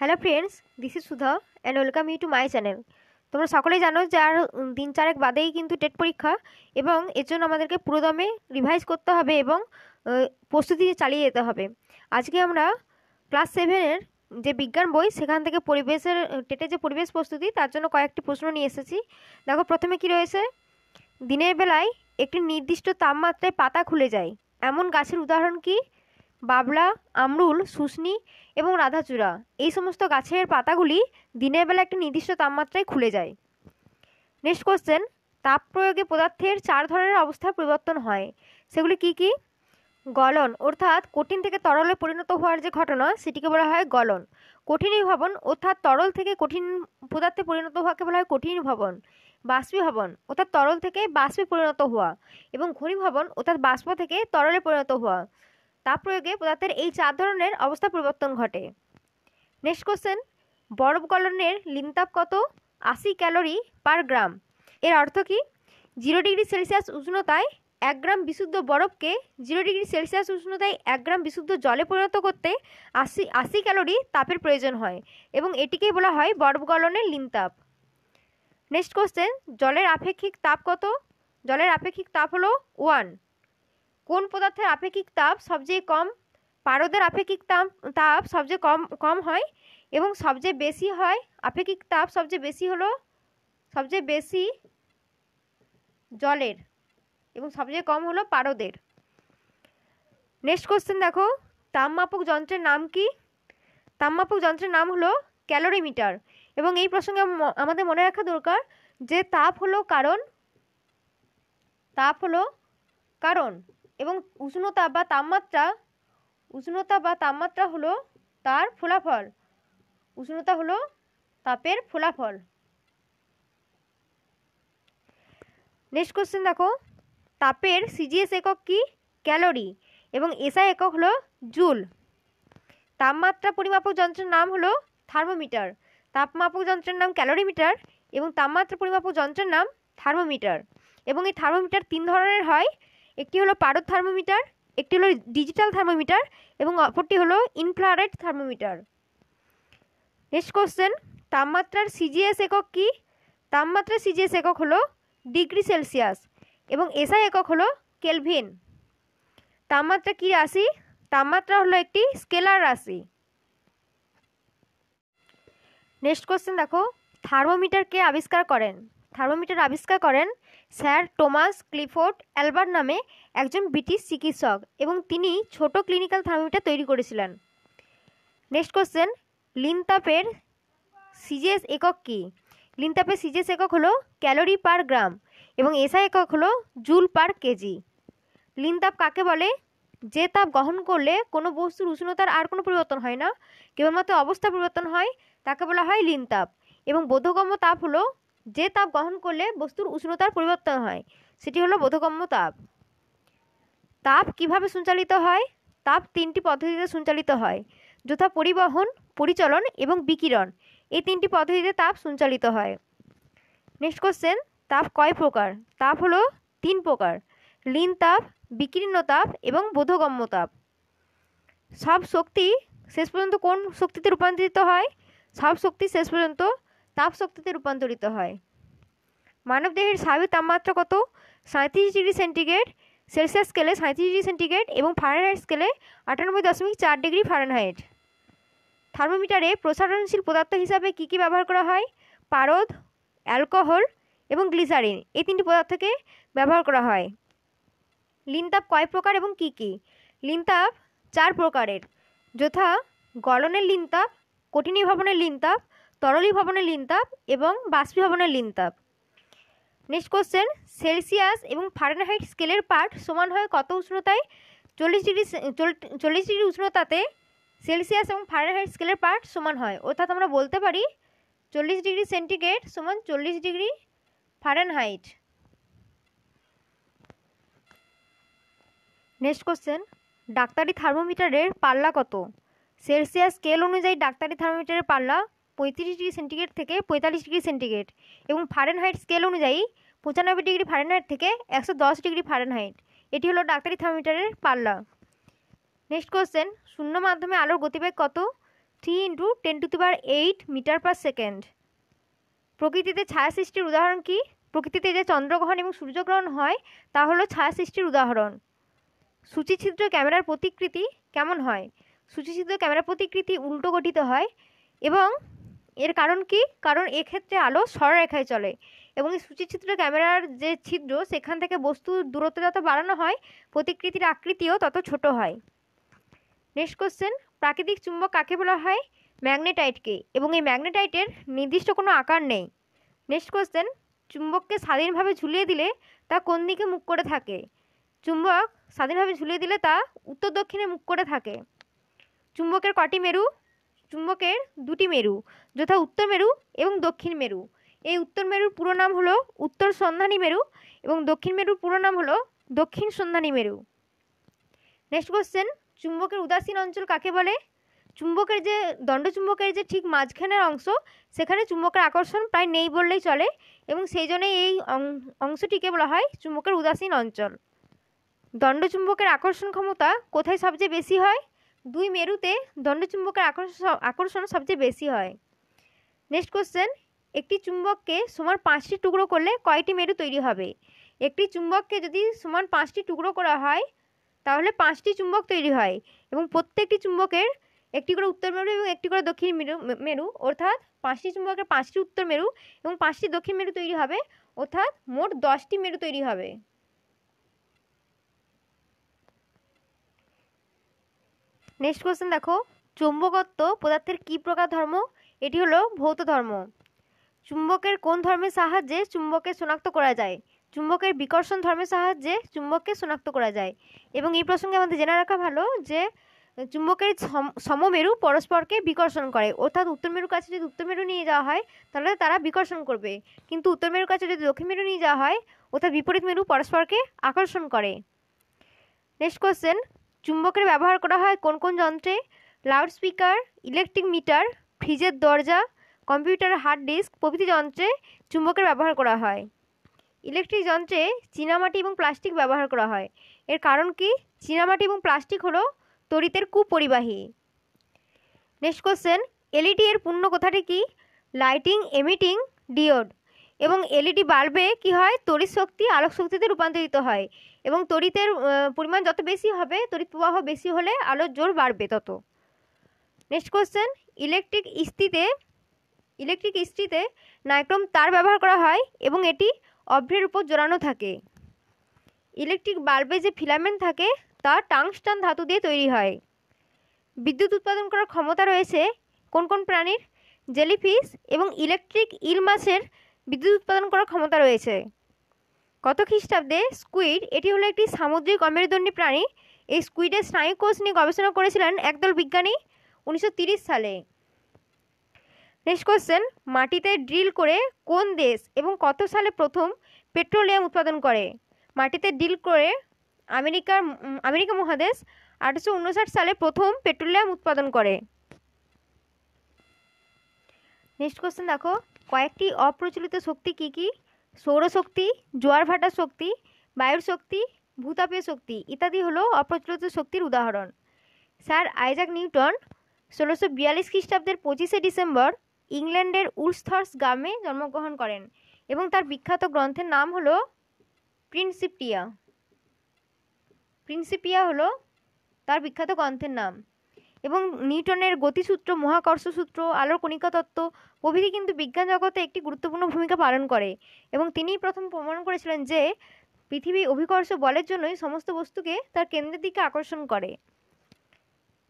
hello friends this is Sudha and welcome you to my channel তোমরা সকলেই জানো যে আর দিন চারেক বাদেই কিন্তু টেট পরীক্ষা এবং এর জন্য আমাদেরকে পুরোদমে রিভাইজ করতে হবে এবং প্রস্তুতি চালিয়ে যেতে হবে আজকে আমরা ক্লাস সেভেনের যে বিজ্ঞান বই সেখান থেকে পরিবেশের টেটে যে পরিবেশ প্রস্তুতি তার জন্য কয়েকটি প্রশ্ন নিয়ে এসেছি দেখো প্রথমে কি রয়েছে দিনের বেলায় একটি নির্দিষ্ট তাপমাত্রায় পাতা খুলে যায় এমন গাছের উদাহরণ কি বাবলা আমরুল শুষ্নি এবং রাধাচূড়া এই সমস্ত গাছের পাতাগুলি দিনের বেলা একটি নির্দিষ্ট তাপমাত্রায় খুলে যায় নেক্সট কোশ্চেন তাপ প্রয়োগে পদার্থের চার ধরনের অবস্থার পরিবর্তন হয় সেগুলি কি কি গলন অর্থাৎ কঠিন থেকে তরলে পরিণত হওয়ার যে ঘটনা সেটিকে বলা হয় গলন কঠিন ভবন অর্থাৎ তরল থেকে কঠিন পদার্থে পরিণত হওয়াকে বলা হয় কঠিন ভবন বাষ্পীভবন অর্থাৎ তরল থেকে বাষ্পে পরিণত হওয়া এবং ঘনীভবন অর্থাৎ বাষ্প থেকে তরলে পরিণত হওয়া তাপ প্রয়োগে পদার্থের এই চার ধরনের অবস্থা পরিবর্তন ঘটে নেক্সট কোশ্চেন বরফ গলনের লিনতাপ কত আশি ক্যালোরি পার গ্রাম এর অর্থ কি জিরো ডিগ্রি সেলসিয়াস উষ্ণতায় এক গ্রাম বিশুদ্ধ বরফকে জিরো ডিগ্রি সেলসিয়াস উষ্ণতায় এক গ্রাম বিশুদ্ধ জলে পরিণত করতে আশি আশি ক্যালোরি তাপের প্রয়োজন হয় এবং এটিকেই বলা হয় বরফ গলনের লিনতাপ নেক্সট কোশ্চেন জলের আপেক্ষিক তাপ কত জলের আপেক্ষিক তাপ হলো ওয়ান কোন পদার্থের আপেক্ষিক তাপ সবচেয়ে কম পারদের আপেক্ষিক তাপ তাপ সবচেয়ে কম কম হয় এবং সবচেয়ে বেশি হয় আপেক্ষিক তাপ সবচেয়ে বেশি হলো সবচেয়ে বেশি জলের এবং সবচেয়ে কম হলো পারদের নেক্সট কোশ্চেন দেখো তাপমাপক যন্ত্রের নাম কি তাপমাপক যন্ত্রের নাম হলো ক্যালোরিমিটার এবং এই প্রসঙ্গে আমাদের মনে রাখা দরকার যে তাপ হলো কারণ তাপ হলো কারণ এবং উষ্ণতা বা তাপমাত্রা উষ্ণতা বা তাপমাত্রা হলো তার ফলাফল উষ্ণতা হলো তাপের ফলাফল নেক্সট কোশ্চেন দেখো তাপের সিজিএস একক কি ক্যালোরি এবং এসআই একক হলো জুল তাপমাত্রা পরিমাপক যন্ত্রের নাম হলো থার্মোমিটার তাপমাপক যন্ত্রের নাম ক্যালোরিমিটার এবং তাপমাত্রা পরিমাপক যন্ত্রের নাম থার্মোমিটার এবং এই থার্মোমিটার তিন ধরনের হয় একটি হলো পারদ থার্মোমিটার একটি হলো ডিজিটাল থার্মোমিটার এবং অপরটি হলো ইনফ্রারেড থার্মোমিটার নেক্সট কোশ্চেন তাপমাত্রার সিজিএস একক কি তাপমাত্রার সিজিএস একক হলো ডিগ্রি সেলসিয়াস এবং এসআই একক হলো কেলভিন তাপমাত্রা কি রাশি তাপমাত্রা হলো একটি স্কেলার রাশি নেক্সট কোশ্চেন দেখো থার্মোমিটারকে আবিষ্কার করেন থার্মোমিটার আবিষ্কার করেন স্যার টোমাস ক্লিফোর্ড অ্যালবার্ট নামে একজন ব্রিটিশ চিকিৎসক এবং তিনি ছোট ক্লিনিক্যাল থার্মোমিটার তৈরি করেছিলেন নেক্সট কোশ্চেন লিনতাপের সিজেস একক কী লিনতাপের সিজেস একক হলো ক্যালোরি পার গ্রাম এবং এসআই একক হলো জুল পার কেজি লিনতাপ কাকে বলে যে তাপ গ্রহণ করলে কোনো বস্তুর উষ্ণতার আর কোনো পরিবর্তন হয় না কেবলমাত্র অবস্থা পরিবর্তন হয় তাকে বলা হয় লিনতাপ এবং বোধগম্য তাপ হলো যে তাপ গ্রহণ করলে বস্তুর উষ্ণতার পরিবর্তন হয় সেটি হলো বোধগম্য তাপ তাপ কিভাবে সঞ্চালিত হয় তাপ তিনটি পদ্ধতিতে সঞ্চালিত হয় যথা পরিবহন পরিচলন এবং বিকিরণ এই তিনটি পদ্ধতিতে তাপ সঞ্চালিত হয় নেক্সট কোশ্চেন তাপ কয় প্রকার তাপ হলো তিন প্রকার লীন তাপ বিকীর্ণ তাপ এবং বোধগম্য তাপ সব শক্তি শেষ পর্যন্ত কোন শক্তিতে রূপান্তরিত হয় সব শক্তি শেষ পর্যন্ত তাপ শক্তিতে রূপান্তরিত হয় মানবদেহের স্বাভাবিক তাপমাত্রা কত সাঁত্রিশ ডিগ্রি সেন্টিগ্রেড সেলসিয়াস স্কেলে সাঁত্রিশ ডিগ্রি সেন্টিগ্রেড এবং ফারেনহাইট স্কেলে আটানব্বই দশমিক চার ডিগ্রি ফারেনহাইট থার্মোমিটারে প্রসারণশীল পদার্থ হিসাবে কী কী ব্যবহার করা হয় পারদ অ্যালকোহল এবং গ্লিসারিন এই তিনটি পদার্থকে ব্যবহার করা হয় লিনতাপ কয় প্রকার এবং কী কী লিনতাপ চার প্রকারের যথা গলনের লিনতাপ ভবনের লিনতাপ তরলী ভবনের লিনতাপ এবং বাষ্পীভবনের লিনতাপ নেক্সট কোশ্চেন সেলসিয়াস এবং ফারেনহাইট স্কেলের পার্ট সমান হয় কত উষ্ণতায় চল্লিশ ডিগ্রি চল্লিশ ডিগ্রি উষ্ণতাতে সেলসিয়াস এবং ফারেনহাইট স্কেলের পার্ট সমান হয় অর্থাৎ আমরা বলতে পারি চল্লিশ ডিগ্রি সেন্টিগ্রেড সমান চল্লিশ ডিগ্রি ফারেনহাইট নেক্সট কোশ্চেন ডাক্তারি থার্মোমিটারের পাল্লা কত সেলসিয়াস স্কেল অনুযায়ী ডাক্তারি থার্মোমিটারের পাল্লা পঁয়ত্রিশ ডিগ্রি সেন্টিগ্রেড থেকে পঁয়তাল্লিশ ডিগ্রি সেন্টিগ্রেড এবং ফারেনহাইট স্কেল অনুযায়ী পঁচানব্বই ডিগ্রি ফারেনহাইট থেকে একশো দশ ডিগ্রি ফারেনহাইট এটি হলো ডাক্তারি থার্মোমিটারের পাল্লা নেক্সট কোয়েশ্চেন শূন্য মাধ্যমে আলোর গতিবেগ কত থ্রি ইন্টু টেন টু দিবার এইট মিটার পার সেকেন্ড প্রকৃতিতে ছায়া সৃষ্টির উদাহরণ কি প্রকৃতিতে যে চন্দ্রগ্রহণ এবং সূর্যগ্রহণ হয় তা হলো ছায়া সৃষ্টির উদাহরণ সূচিছিদ্র ক্যামেরার প্রতিকৃতি কেমন হয় সূচিছিদ্র ক্যামেরার প্রতিকৃতি উল্টো গঠিত হয় এবং এর কারণ কি কারণ এক্ষেত্রে আলো সরারেখায় চলে এবং এই সূচিচিত্র ক্যামেরার যে ছিদ্র সেখান থেকে বস্তুর দূরত্ব যত বাড়ানো হয় প্রতিকৃতির আকৃতিও তত ছোট হয় নেক্সট কোশ্চেন প্রাকৃতিক চুম্বক কাকে বলা হয় ম্যাগনেটাইটকে এবং এই ম্যাগনেটাইটের নির্দিষ্ট কোনো আকার নেই নেক্সট কোশ্চেন চুম্বককে স্বাধীনভাবে ঝুলিয়ে দিলে তা কোন দিকে মুখ করে থাকে চুম্বক স্বাধীনভাবে ঝুলিয়ে দিলে তা উত্তর দক্ষিণে মুখ করে থাকে চুম্বকের কটি মেরু চুম্বকের দুটি মেরু যথা উত্তর মেরু এবং দক্ষিণ মেরু এই উত্তর মেরুর পুরো নাম হলো উত্তর সন্ধানী মেরু এবং দক্ষিণ মেরুর পুরো নাম হলো দক্ষিণ সন্ধানী মেরু নেক্সট কোশ্চেন চুম্বকের উদাসীন অঞ্চল কাকে বলে চুম্বকের যে দণ্ডচুম্বকের যে ঠিক মাঝখানের অংশ সেখানে চুম্বকের আকর্ষণ প্রায় নেই বললেই চলে এবং সেই জন্যই এই অংশটিকে বলা হয় চুম্বকের উদাসীন অঞ্চল দণ্ডচুম্বকের আকর্ষণ ক্ষমতা কোথায় সবচেয়ে বেশি হয় দুই মেরুতে দণ্ডচুম্বকের আকর্ষণ আকর্ষণ সবচেয়ে বেশি হয় নেক্সট কোশ্চেন একটি চুম্বককে সমান পাঁচটি টুকরো করলে কয়টি মেরু তৈরি হবে একটি চুম্বককে যদি সমান পাঁচটি টুকরো করা হয় তাহলে পাঁচটি চুম্বক তৈরি হয় এবং প্রত্যেকটি চুম্বকের একটি করে উত্তর মেরু এবং একটি করে দক্ষিণ মেরু মেরু অর্থাৎ পাঁচটি চুম্বকের পাঁচটি উত্তর মেরু এবং পাঁচটি দক্ষিণ মেরু তৈরি হবে অর্থাৎ মোট দশটি মেরু তৈরি হবে নেক্সট কোশ্চেন দেখো চুম্বকত্ব পদার্থের কি প্রকার ধর্ম এটি হলো ভৌত ধর্ম চুম্বকের কোন ধর্মের সাহায্যে চুম্বকে শনাক্ত করা যায় চুম্বকের বিকর্ষণ ধর্মের সাহায্যে চুম্বককে শনাক্ত করা যায় এবং এই প্রসঙ্গে আমাদের জেনে রাখা ভালো যে চুম্বকের সমমেরু পরস্পরকে বিকর্ষণ করে অর্থাৎ উত্তর মেরুর কাছে যদি উত্তর মেরু নিয়ে যাওয়া হয় তাহলে তারা বিকর্ষণ করবে কিন্তু উত্তর মেরুর কাছে যদি দক্ষিণ মেরু নিয়ে যাওয়া হয় অর্থাৎ বিপরীত মেরু পরস্পরকে আকর্ষণ করে নেক্সট কোয়েশ্চেন চুম্বকের ব্যবহার করা হয় কোন কোন যন্ত্রে লাউড স্পিকার ইলেকট্রিক মিটার ফ্রিজের দরজা কম্পিউটার হার্ড ডিস্ক প্রভৃতি যন্ত্রে চুম্বকের ব্যবহার করা হয় ইলেকট্রিক যন্ত্রে চীনামাটি এবং প্লাস্টিক ব্যবহার করা হয় এর কারণ কি চীনামাটি এবং প্লাস্টিক হলো তড়িতের কুপরিবাহী নেক্সট কোশ্চেন এলইডি এর পূর্ণ কথাটি কি লাইটিং এমিটিং ডিওড এবং এলইডি বাল্বে কি হয় তড়িৎ শক্তি আলোক শক্তিতে রূপান্তরিত হয় এবং তড়িতের পরিমাণ যত বেশি হবে তড়িৎ প্রবাহ বেশি হলে আলোর জোর বাড়বে তত নেক্সট কোয়েশ্চেন ইলেকট্রিক ইস্তিতে ইলেকট্রিক ইস্ত্রিতে নাইক্রোম তার ব্যবহার করা হয় এবং এটি অভ্রের উপর জোরানো থাকে ইলেকট্রিক বাল্বে যে ফিলামেন্ট থাকে তা টাংস্টান ধাতু দিয়ে তৈরি হয় বিদ্যুৎ উৎপাদন করার ক্ষমতা রয়েছে কোন কোন প্রাণীর জেলিফিশ এবং ইলেকট্রিক ইল মাছের বিদ্যুৎ উৎপাদন করার ক্ষমতা রয়েছে কত খ্রিস্টাব্দে স্কুইড এটি হলো একটি সামুদ্রিক অমেরুদণ্ডী প্রাণী এই স্কুইডের কোষ নিয়ে গবেষণা করেছিলেন একদল বিজ্ঞানী উনিশশো সালে নেক্সট কোয়েশ্চেন মাটিতে ড্রিল করে কোন দেশ এবং কত সালে প্রথম পেট্রোলিয়াম উৎপাদন করে মাটিতে ড্রিল করে আমেরিকার আমেরিকা মহাদেশ আঠারোশো উনষাট সালে প্রথম পেট্রোলিয়াম উৎপাদন করে নেক্সট কোশ্চেন দেখো কয়েকটি অপ্রচলিত শক্তি কী কী সৌরশক্তি জোয়ার ভাটার শক্তি বায়ুর শক্তি ভূতাপীয় শক্তি ইত্যাদি হলো অপ্রচলিত শক্তির উদাহরণ স্যার আইজাক নিউটন ষোলোশো বিয়াল্লিশ খ্রিস্টাব্দের পঁচিশে ডিসেম্বর ইংল্যান্ডের উলস্থর্স গ্রামে জন্মগ্রহণ করেন এবং তার বিখ্যাত গ্রন্থের নাম হলো প্রিন্সিপিয়া প্রিন্সিপিয়া হলো তার বিখ্যাত গ্রন্থের নাম এবং নিউটনের গতিসূত্র মহাকর্ষ সূত্র আলোর কণিকা তত্ত্ব প্রভৃতি কিন্তু বিজ্ঞান জগতে একটি গুরুত্বপূর্ণ ভূমিকা পালন করে এবং তিনিই প্রথম প্রমাণ করেছিলেন যে পৃথিবী অভিকর্ষ বলের জন্যই সমস্ত বস্তুকে তার কেন্দ্রের দিকে আকর্ষণ করে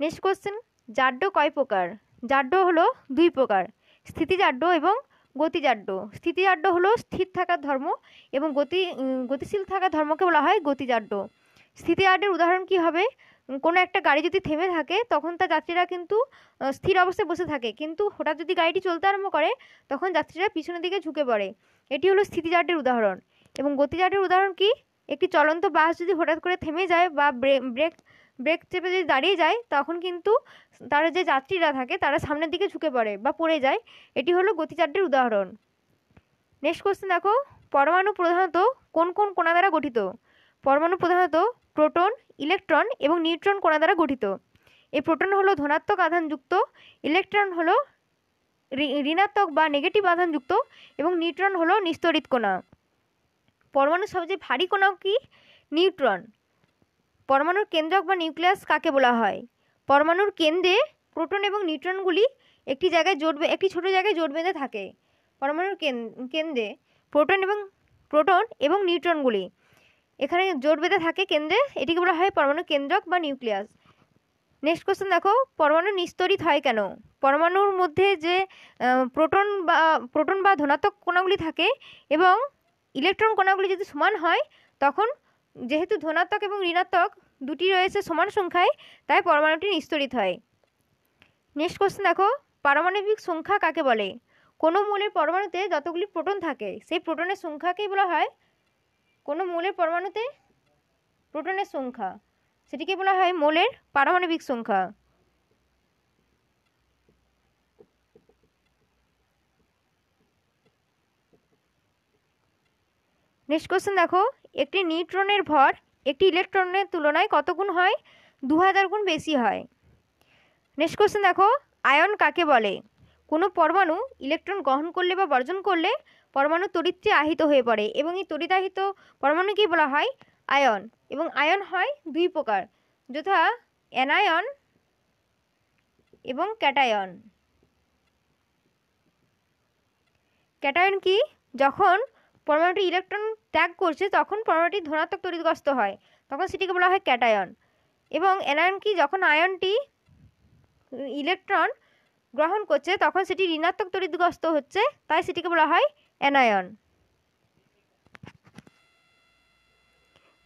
নেক্সট কোশ্চেন জাড্য কয় প্রকার জাড্য হলো দুই প্রকার স্থিতিজাড্য এবং গতিজাড্য স্থিতিজাড্য হলো স্থির থাকার ধর্ম এবং গতি গতিশীল থাকার ধর্মকে বলা হয় গতিজাড্য স্থিতিজাড্যের উদাহরণ কি হবে কোনো একটা গাড়ি যদি থেমে থাকে তখন তার যাত্রীরা কিন্তু স্থির অবস্থায় বসে থাকে কিন্তু হঠাৎ যদি গাড়িটি চলতে আরম্ভ করে তখন যাত্রীরা পিছনের দিকে ঝুঁকে পড়ে এটি হলো স্থিতিজাটের উদাহরণ এবং গতিজাটের উদাহরণ কি একটি চলন্ত বাস যদি হঠাৎ করে থেমে যায় বা ব্রেক ব্রেক চেপে যদি দাঁড়িয়ে যায় তখন কিন্তু তারা যে যাত্রীরা থাকে তারা সামনের দিকে ঝুঁকে পড়ে বা পড়ে যায় এটি হলো গতিচার্যের উদাহরণ নেক্সট কোশ্চেন দেখো পরমাণু প্রধানত কোন কোন কোনা দ্বারা গঠিত পরমাণু প্রধানত প্রোটন ইলেকট্রন এবং নিউট্রন কণা দ্বারা গঠিত এই প্রোটন হলো ধনাত্মক আধানযুক্ত ইলেকট্রন হলো ঋণাত্মক বা নেগেটিভ আধানযুক্ত এবং নিউট্রন হলো নিস্তরিত কণা পরমাণুর সবচেয়ে ভারী কণা কি নিউট্রন পরমাণুর কেন্দ্রক বা নিউক্লিয়াস কাকে বলা হয় পরমাণুর কেন্দ্রে প্রোটন এবং নিউট্রনগুলি একটি জায়গায় জোট একটি ছোট জায়গায় জোট বেঁধে থাকে পরমাণুর কেন্দ্রে প্রোটন এবং প্রোটন এবং নিউট্রনগুলি এখানে জোট বেঁধে থাকে কেন্দ্রে এটিকে বলা হয় পরমাণু কেন্দ্রক বা নিউক্লিয়াস নেক্সট কোশ্চেন দেখো পরমাণু নিস্তরিত হয় কেন পরমাণুর মধ্যে যে প্রোটন বা প্রোটন বা ধনাত্মক কোণাগুলি থাকে এবং ইলেকট্রন কোণাগুলি যদি সমান হয় তখন যেহেতু ধনাত্মক এবং ঋণাত্মক দুটি রয়েছে সমান সংখ্যায় তাই পরমাণুটি নিস্তরিত হয় নেক্সট কোশ্চেন দেখো পারমাণবিক সংখ্যা কাকে বলে কোনো মূলের পরমাণুতে যতগুলি প্রোটন থাকে সেই প্রোটনের সংখ্যাকেই বলা হয় কোনো মৌলের পরমাণুতে প্রোটনের সংখ্যা সেটিকে বলা হয় মোলের পারমাণবিক সংখ্যা নেক্সট কোশ্চেন দেখো একটি নিউট্রনের ভর একটি ইলেকট্রনের তুলনায় কত গুণ হয় দু হাজার গুণ বেশি হয় নেক্সট কোশ্চেন দেখো আয়ন কাকে বলে কোনো পরমাণু ইলেকট্রন গ্রহণ করলে বা বর্জন করলে পরমাণু তড়িৎে আহিত হয়ে পড়ে এবং এই তড়িৎাহিত পরমাণুকেই বলা হয় আয়ন এবং আয়ন হয় দুই প্রকার যথা অ্যানায়ন এবং ক্যাটায়ন ক্যাটায়ন কি যখন পরমাণুটি ইলেকট্রন ত্যাগ করছে তখন পরমাণুটি ধনাত্মক তড়িৎগ্রস্ত হয় তখন সেটিকে বলা হয় ক্যাটায়ন এবং অ্যানায়ন কি যখন আয়নটি ইলেকট্রন গ্রহণ করছে তখন সেটি ঋণাত্মক তরিদগ্রস্ত হচ্ছে তাই সেটিকে বলা হয় অ্যানায়ন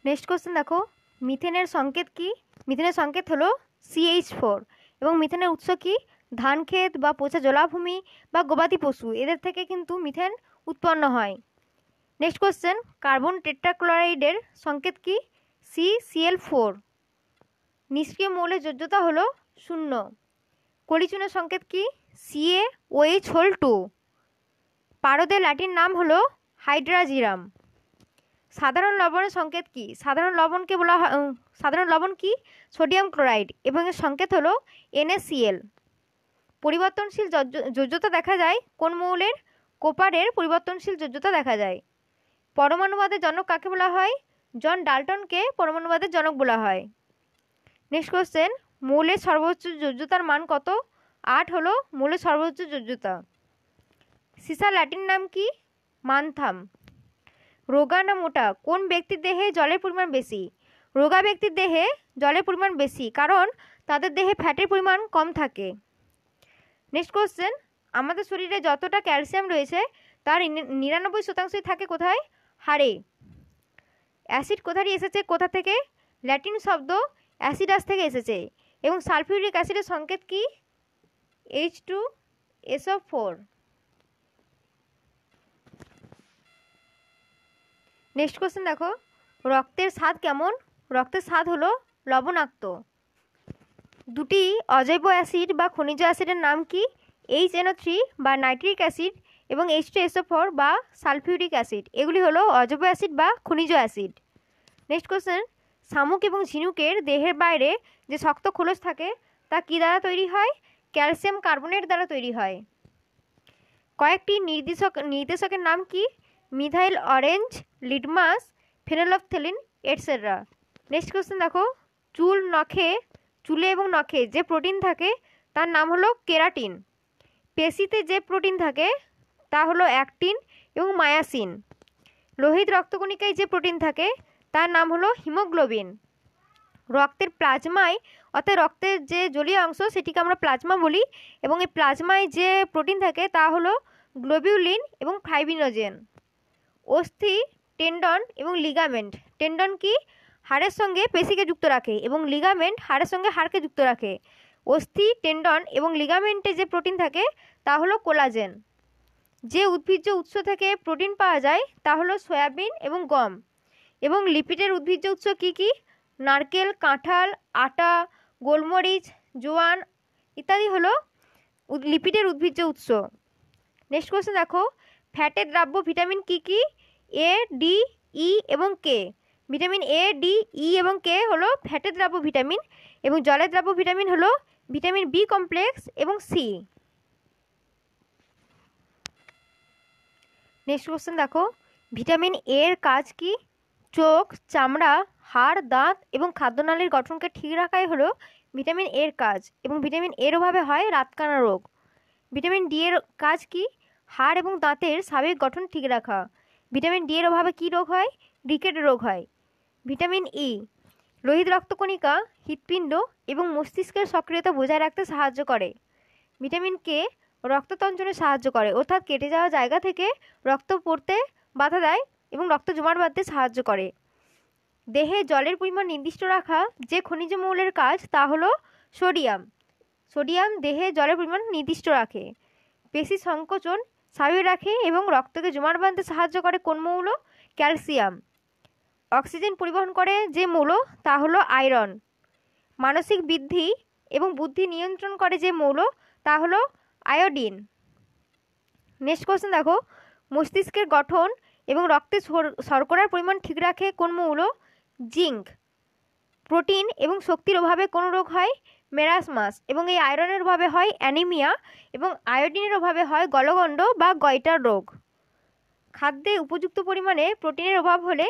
নেক্সট কোশ্চেন দেখো মিথেনের সংকেত কি মিথেনের সংকেত হলো সিএইচ ফোর এবং মিথেনের উৎস কি ধান ক্ষেত বা পচা জলাভূমি বা গবাদি পশু এদের থেকে কিন্তু মিথেন উৎপন্ন হয় নেক্সট কোশ্চেন কার্বন টেট্রাক্লোরাইডের সংকেত কি সি সিএল ফোর নিষ্ক্রিয় মৌলের যোগ্যতা হলো শূন্য করিচুনা সংকেত কি সিএ ওইচ হোল টু পারদের ল্যাটিন নাম হলো হাইড্রাজিরাম সাধারণ লবণের সংকেত কি সাধারণ লবণকে বলা হয় সাধারণ লবণ কি সোডিয়াম ক্লোরাইড এবং এর সংকেত হলো এনএসিএল পরিবর্তনশীল যোজ্যতা দেখা যায় কোন মৌলের কোপারের পরিবর্তনশীল যোজ্যতা দেখা যায় পরমাণুবাদের জনক কাকে বলা হয় জন ডাল্টনকে পরমাণুবাদের জনক বলা হয় নেক্সট কোশ্চেন মৌলের সর্বোচ্চ যোজ্যতার মান কত আট হলো মৌলের সর্বোচ্চ যোজ্যতা সিসা ল্যাটিন নাম কি মানথাম রোগা না মোটা কোন ব্যক্তির দেহে জলের পরিমাণ বেশি রোগা ব্যক্তির দেহে জলের পরিমাণ বেশি কারণ তাদের দেহে ফ্যাটের পরিমাণ কম থাকে নেক্সট কোশ্চেন আমাদের শরীরে যতটা ক্যালসিয়াম রয়েছে তার নিরানব্বই শতাংশই থাকে কোথায় হাড়ে অ্যাসিড কোথায় এসেছে কোথা থেকে ল্যাটিন শব্দ অ্যাসিডাস থেকে এসেছে এবং সালফিউরিক অ্যাসিডের সংকেত কি H two S O four next question দেখো রক্তের স্বাদ কেমন রক্তের স্বাদ হলো লবণাক্ত দুটি অজৈব অ্যাসিড বা খনিজ অ্যাসিডের নাম কি এইচ এনও থ্রি বা নাইট্রিক অ্যাসিড এবং এইচ টু এসও ফোর বা সালফিউরিক অ্যাসিড এগুলি হলো অজৈব অ্যাসিড বা খনিজ অ্যাসিড নেক্সট কোশ্চেন শামুক এবং ঝিনুকের দেহের বাইরে যে শক্ত খোলস থাকে তা কী দ্বারা তৈরি হয় ক্যালসিয়াম কার্বনেট দ্বারা তৈরি হয় কয়েকটি নির্দেশক নির্দেশকের নাম কি methyl orange litmus phenolphthalein etcetera next question দেখো চুল নখে চুলে এবং নখে যে প্রোটিন থাকে তার নাম হলো কেরাটিন পেশিতে যে প্রোটিন থাকে তা হলো অ্যাক্টিন এবং মায়াসিন লোহিত রক্তকণিকায় যে প্রোটিন থাকে তার নাম হলো হিমোগ্লোবিন রক্তের প্লাজমায় অর্থাৎ রক্তের যে জলীয় অংশ সেটিকে আমরা প্লাজমা বলি এবং এই প্লাজমায় যে প্রোটিন থাকে তা হলো গ্লোবিউলিন এবং ফাইবিনোজেন অস্থি টেন্ডন এবং লিগামেন্ট টেন্ডন কি হাড়ের সঙ্গে পেশিকে যুক্ত রাখে এবং লিগামেন্ট হাড়ের সঙ্গে হাড়কে যুক্ত রাখে অস্থি টেন্ডন এবং লিগামেন্টে যে প্রোটিন থাকে তা হলো কোলাজেন যে উদ্ভিজ্জ উৎস থেকে প্রোটিন পাওয়া যায় তা হলো সয়াবিন এবং গম এবং লিপিডের উদ্ভিজ্জ উৎস কী কী নারকেল কাঁঠাল আটা গোলমরিচ জোয়ান ইত্যাদি হলো লিপিডের উদ্ভিজ্জ উৎস নেক্সট কোশ্চেন দেখো ফ্যাটের দ্রাব্য ভিটামিন কী কী এ ডি ই e এবং কে ভিটামিন এ ডি ই এবং কে হলো ফ্যাটের দ্রাব্য ভিটামিন এবং জলের দ্রাব্য ভিটামিন হলো ভিটামিন বি কমপ্লেক্স এবং সি নেক্সট কোয়েশ্চেন দেখো ভিটামিন এর কাজ কী চোখ চামড়া হাড় দাঁত এবং খাদ্যনালীর গঠনকে ঠিক রাখাই হলো ভিটামিন এর কাজ এবং ভিটামিন এর অভাবে হয় রাতকানা রোগ ভিটামিন ডি এর কাজ কি হাড় এবং দাঁতের স্বাভাবিক গঠন ঠিক রাখা ভিটামিন ডি এর অভাবে কী রোগ হয় রিকেট রোগ হয় ভিটামিন ই লোহিত রক্তকণিকা হৃৎপিণ্ড এবং মস্তিষ্কের সক্রিয়তা বজায় রাখতে সাহায্য করে ভিটামিন কে রক্ততঞ্চনে সাহায্য করে অর্থাৎ কেটে যাওয়া জায়গা থেকে রক্ত পড়তে বাধা দেয় এবং রক্ত জমাট বাঁধতে সাহায্য করে দেহে জলের পরিমাণ নির্দিষ্ট রাখা যে খনিজ মৌলের কাজ তা হলো সোডিয়াম সোডিয়াম দেহে জলের পরিমাণ নির্দিষ্ট রাখে পেশি সংকোচন স্বাভাবিক রাখে এবং রক্তকে জমাট বাঁধতে সাহায্য করে কোন মৌল ক্যালসিয়াম অক্সিজেন পরিবহন করে যে মৌল তা হলো আয়রন মানসিক বৃদ্ধি এবং বুদ্ধি নিয়ন্ত্রণ করে যে মৌল তা হলো আয়োডিন নেক্সট কোয়েশ্চেন দেখো মস্তিষ্কের গঠন এবং রক্তে শর্করার পরিমাণ ঠিক রাখে কোন মৌল জিঙ্ক প্রোটিন এবং শক্তির অভাবে কোনো রোগ হয় মেরাসমাস এবং এই আয়রনের অভাবে হয় অ্যানিমিয়া এবং আয়োডিনের অভাবে হয় গলগণ্ড বা গয়টার রোগ খাদ্যে উপযুক্ত পরিমাণে প্রোটিনের অভাব হলে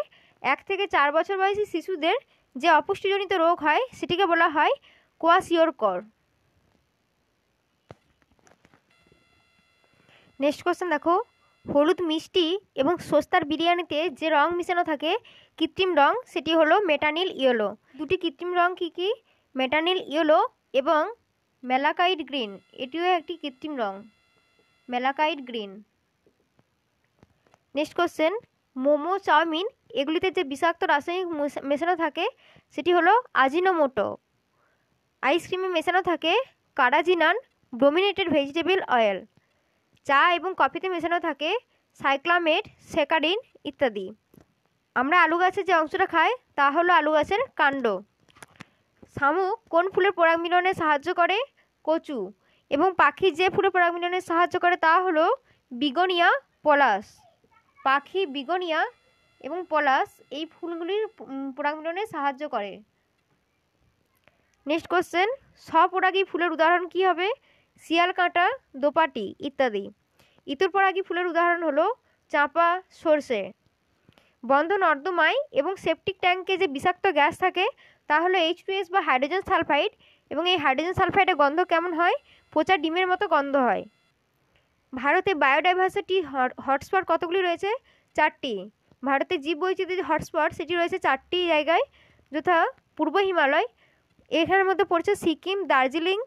এক থেকে চার বছর বয়সী শিশুদের যে অপুষ্টিজনিত রোগ হয় সেটিকে বলা হয় কোয়াশিওরকর নেক্সট কোশ্চেন দেখো হলুদ মিষ্টি এবং সস্তার বিরিয়ানিতে যে রং মেশানো থাকে কৃত্রিম রং সেটি হলো মেটানিল ইয়েলো দুটি কৃত্রিম রং কী কী মেটানিল ইয়েলো এবং মেলাকাইড গ্রিন এটিও একটি কৃত্রিম রং malachite green next question momo chow mein এগুলিতে যে বিষাক্ত রাসায়নিক মেশানো থাকে সেটি হলো আজিনোমোটো আইসক্রিমে মেশানো থাকে কারাজিনান ডোমিনেটেড ভেজিটেবল অয়েল চা এবং কফিতে মেশানো থাকে সাইক্লামেট সেকারিন ইত্যাদি আমরা আলু গাছের যে অংশটা খাই তা হলো আলু গাছের কাণ্ড শামুক কোন ফুলের মিলনে সাহায্য করে কচু এবং পাখি যে ফুলের মিলনে সাহায্য করে তা হলো বিগনিয়া পলাশ পাখি বিগনিয়া এবং পলাশ এই ফুলগুলির মিলনে সাহায্য করে নেক্সট কোশ্চেন স্বপরাগী ফুলের উদাহরণ কী হবে শিয়ালকাঁটা দোপাটি ইত্যাদি ইতর ফুলের উদাহরণ হলো চাঁপা সর্ষে বন্ধ নর্দমায় এবং সেপটিক ট্যাঙ্কে যে বিষাক্ত গ্যাস থাকে তা হলো এইচ এস বা হাইড্রোজেন সালফাইড এবং এই হাইড্রোজেন সালফাইডের গন্ধ কেমন হয় পচা ডিমের মতো গন্ধ হয় ভারতে বায়োডাইভার্সিটি হটস্পট কতগুলি রয়েছে চারটি ভারতে জীব বৈচিত্র্যের যে হটস্পট সেটি রয়েছে চারটি জায়গায় যথা পূর্ব হিমালয় এখানের মধ্যে পড়ছে সিকিম দার্জিলিং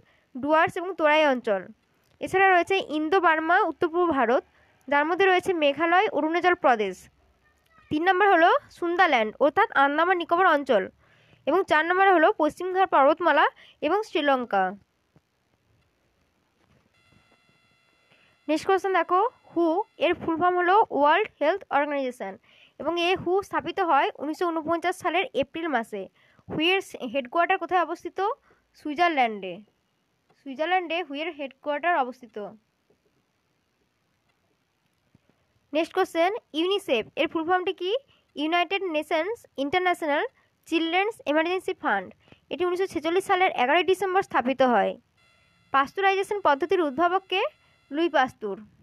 ডুয়ার্স এবং তোরাই অঞ্চল এছাড়া রয়েছে ইন্দো বার্মা উত্তর পূর্ব ভারত যার মধ্যে রয়েছে মেঘালয় অরুণাচল প্রদেশ তিন নম্বর হলো সুন্দারল্যান্ড অর্থাৎ আন্দামান নিকোবর অঞ্চল এবং চার নম্বর হলো পশ্চিমঘাট পর্বতমালা এবং শ্রীলঙ্কা নেক্সট কোয়েশন দেখো হু এর ফুল ফর্ম হলো ওয়ার্ল্ড হেলথ অর্গানাইজেশন এবং এ হু স্থাপিত হয় উনিশশো সালের এপ্রিল মাসে হুয়ের হেডকোয়ার্টার কোথায় অবস্থিত সুইজারল্যান্ডে সুইজারল্যান্ডে হুইয়ের হেডকোয়ার্টার অবস্থিত নেক্সট কোশ্চেন ইউনিসেফ এর ফুল ফর্মটি কি United Nations International Children's Emergency Fund এটি উনিশশো সালের এগারোই ডিসেম্বর স্থাপিত হয় পাস্তুরাইজেশন পদ্ধতির উদ্ভাবককে লুই পাস্তুর